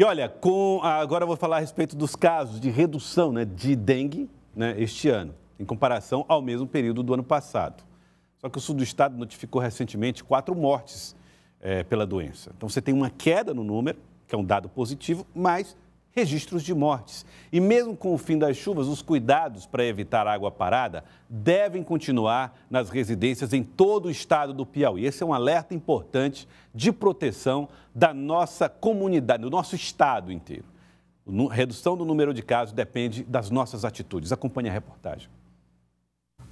E olha, com, agora eu vou falar a respeito dos casos de redução né, de dengue né, este ano, em comparação ao mesmo período do ano passado. Só que o sul do estado notificou recentemente quatro mortes é, pela doença. Então você tem uma queda no número, que é um dado positivo, mas registros de mortes. E mesmo com o fim das chuvas, os cuidados para evitar água parada devem continuar nas residências em todo o estado do Piauí. Esse é um alerta importante de proteção da nossa comunidade, do nosso estado inteiro. Redução do número de casos depende das nossas atitudes. Acompanhe a reportagem.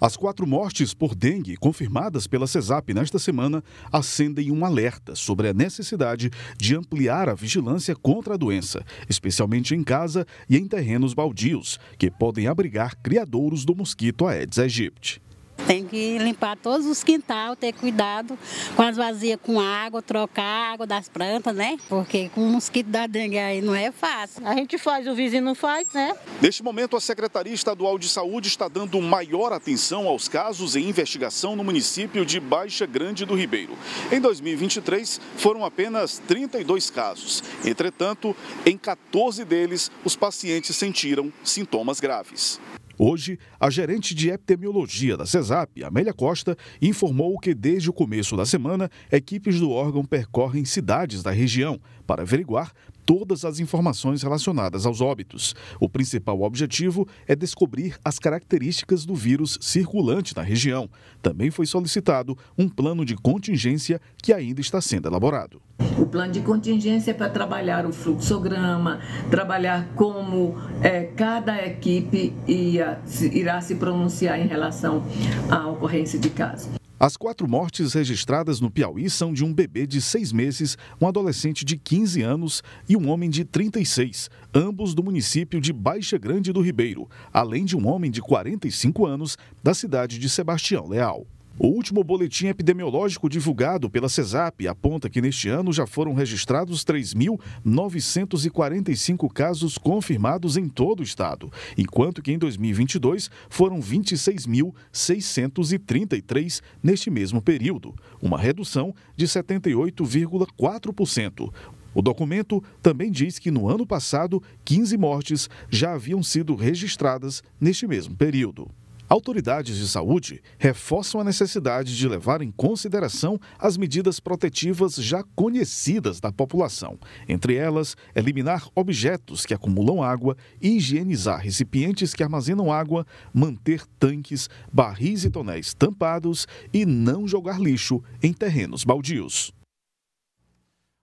As quatro mortes por dengue confirmadas pela CESAP nesta semana acendem um alerta sobre a necessidade de ampliar a vigilância contra a doença, especialmente em casa e em terrenos baldios, que podem abrigar criadouros do mosquito Aedes aegypti. Tem que limpar todos os quintal, ter cuidado com as vazias com água, trocar a água das plantas, né? Porque com o mosquito da dengue aí não é fácil. A gente faz, o vizinho não faz, né? Neste momento, a Secretaria Estadual de Saúde está dando maior atenção aos casos em investigação no município de Baixa Grande do Ribeiro. Em 2023, foram apenas 32 casos. Entretanto, em 14 deles, os pacientes sentiram sintomas graves. Hoje, a gerente de epidemiologia da CESAP, Amélia Costa, informou que desde o começo da semana, equipes do órgão percorrem cidades da região para averiguar todas as informações relacionadas aos óbitos. O principal objetivo é descobrir as características do vírus circulante na região. Também foi solicitado um plano de contingência que ainda está sendo elaborado. O plano de contingência é para trabalhar o fluxograma, trabalhar como é, cada equipe ia, irá se pronunciar em relação à ocorrência de caso. As quatro mortes registradas no Piauí são de um bebê de seis meses, um adolescente de 15 anos e um homem de 36, ambos do município de Baixa Grande do Ribeiro, além de um homem de 45 anos da cidade de Sebastião Leal. O último boletim epidemiológico divulgado pela CESAP aponta que neste ano já foram registrados 3.945 casos confirmados em todo o estado, enquanto que em 2022 foram 26.633 neste mesmo período, uma redução de 78,4%. O documento também diz que no ano passado, 15 mortes já haviam sido registradas neste mesmo período. Autoridades de saúde reforçam a necessidade de levar em consideração as medidas protetivas já conhecidas da população. Entre elas, eliminar objetos que acumulam água, higienizar recipientes que armazenam água, manter tanques, barris e tonéis tampados e não jogar lixo em terrenos baldios.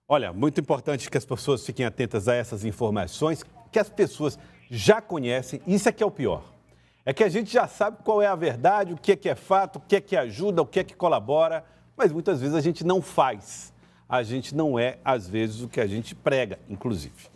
Olha, muito importante que as pessoas fiquem atentas a essas informações que as pessoas já conhecem. Isso é que é o pior. É que a gente já sabe qual é a verdade, o que é que é fato, o que é que ajuda, o que é que colabora, mas muitas vezes a gente não faz. A gente não é, às vezes, o que a gente prega, inclusive.